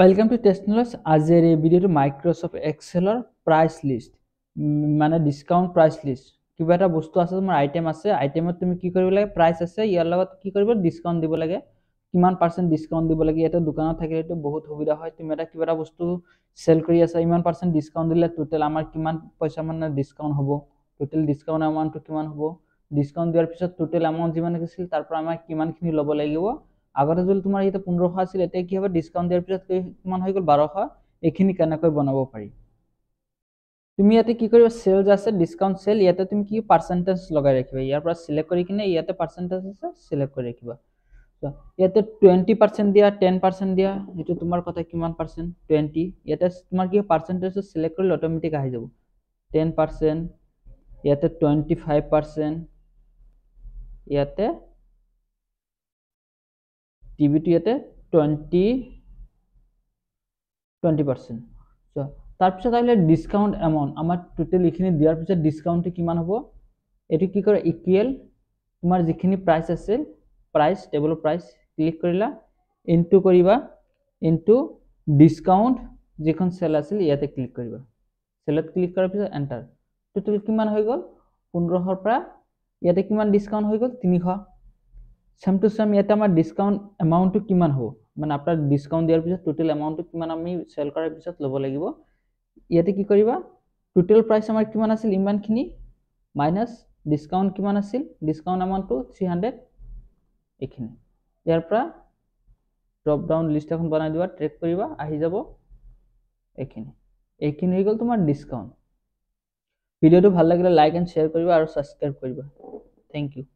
welcome to টেকনলজ আজিৰ এই ভিডিঅ'টো মাইক্ৰ'ছফ্ট এক্সেলৰ প্ৰাইচ লিষ্ট মানে ডিছকাউণ্ট প্ৰাইচ লিষ্ট কিবা এটা বস্তু আছে তোমাৰ আইটেম আছে আইটেমত তুমি কি কৰিব লাগে প্ৰাইচ আছে ইয়াৰ লগত কি কৰিব ডিছকাউণ্ট দিব লাগে কিমান পাৰ্চেণ্ট ডিছকাউণ্ট দিব লাগে ইয়াতে দোকানত থাকিলে এইটো বহুত সুবিধা হয় তুমি এটা কিবা এটা বস্তু চেল কৰি আছা ইমান পাৰ্চেণ্ট ডিছকাউণ্ট দিলে টোটেল আমাৰ কিমান পইচা মানে ডিছকাউণ্ট হ'ব টোটেল ডিছকাউণ্ট এমাউণ্টটো কিমান হ'ব ডিছকাউণ্ট দিয়াৰ পিছত টোটেল এমাউণ্ট যিমান আছিল তাৰপৰা আমাৰ কিমানখিনি ল'ব লাগিব আগতে যদি তোমাৰ এতিয়া পোন্ধৰশ আছিল এতিয়া কি হ'ব ডিছকাউণ্ট দিয়াৰ পিছত কিমান হৈ গ'ল বাৰশ এইখিনি কেনেকৈ বনাব পাৰি তুমি ইয়াতে কি কৰিবা চেলছ আছে ডিছকাউণ্ট চেল ইয়াতে তুমি কি পাৰ্চেণ্টেজ লগাই ৰাখিবা ইয়াৰ পৰা চিলেক্ট কৰি কিনে ইয়াতে পাৰ্চেণ্টেজ আছে চিলেক্ট কৰি ৰাখিবা ইয়াতে টুৱেণ্টি পাৰ্চেণ্ট দিয়া টেন পাৰ্চেণ্ট দিয়া সেইটো তোমাৰ কথা কিমান পাৰ্চেণ্ট টুৱেণ্টি ইয়াতে তোমাৰ কি পাৰ্চেণ্টেজ চিলেক্ট কৰিলে অট'মেটিক আহি যাব টেন পাৰ্চেণ্ট ইয়াতে টুৱেণ্টি ফাইভ পাৰ্চেণ্ট ইয়াতে টিভিটো ইয়াতে টুৱেণ্টি টুৱেণ্টি পাৰ্চেণ্ট চ' তাৰপিছত আহিলে ডিছকাউণ্ট এমাউণ্ট আমাৰ টোটেল এইখিনি দিয়াৰ পিছত ডিছকাউণ্টটো কিমান হ'ব এইটো কি কৰে ইকুৱেল তোমাৰ যিখিনি প্ৰাইচ আছিল প্ৰাইচ টেবুলৰ প্ৰাইচ ক্লিক কৰিলা ইনটু কৰিবা ইনটু ডিছকাউণ্ট যিখন চেল আছিল ইয়াতে ক্লিক কৰিবা চেলত ক্লিক কৰাৰ পিছত এণ্টাৰ টোটেল কিমান হৈ গ'ল পোন্ধৰশৰ পৰা ইয়াতে কিমান ডিছকাউণ্ট হৈ গ'ল তিনিশ চেম টু চেম ইয়াতে আমাৰ ডিছকাউণ্ট এমাউণ্টটো কিমান হ'ব মানে আপোনাৰ ডিছকাউণ্ট দিয়াৰ পিছত টোটেল এমাউণ্টটো কিমান আমি চেল কৰাৰ পিছত ল'ব লাগিব ইয়াতে কি কৰিবা টোটেল প্ৰাইচ আমাৰ কিমান আছিল ইমানখিনি মাইনাছ ডিছকাউণ্ট কিমান আছিল ডিছকাউণ্ট এমাউণ্টটো থ্ৰী হাণ্ড্ৰেড এইখিনি ইয়াৰ পৰা ড্ৰপ ডাউন লিষ্ট এখন বনাই দিবা ট্ৰেক কৰিবা আহি যাব এইখিনি এইখিনি হৈ গ'ল তোমাৰ ডিছকাউণ্ট ভিডিঅ'টো ভাল লাগিলে লাইক এণ্ড শ্বেয়াৰ কৰিবা আৰু ছাবস্ক্ৰাইব কৰিবা থেংক ইউ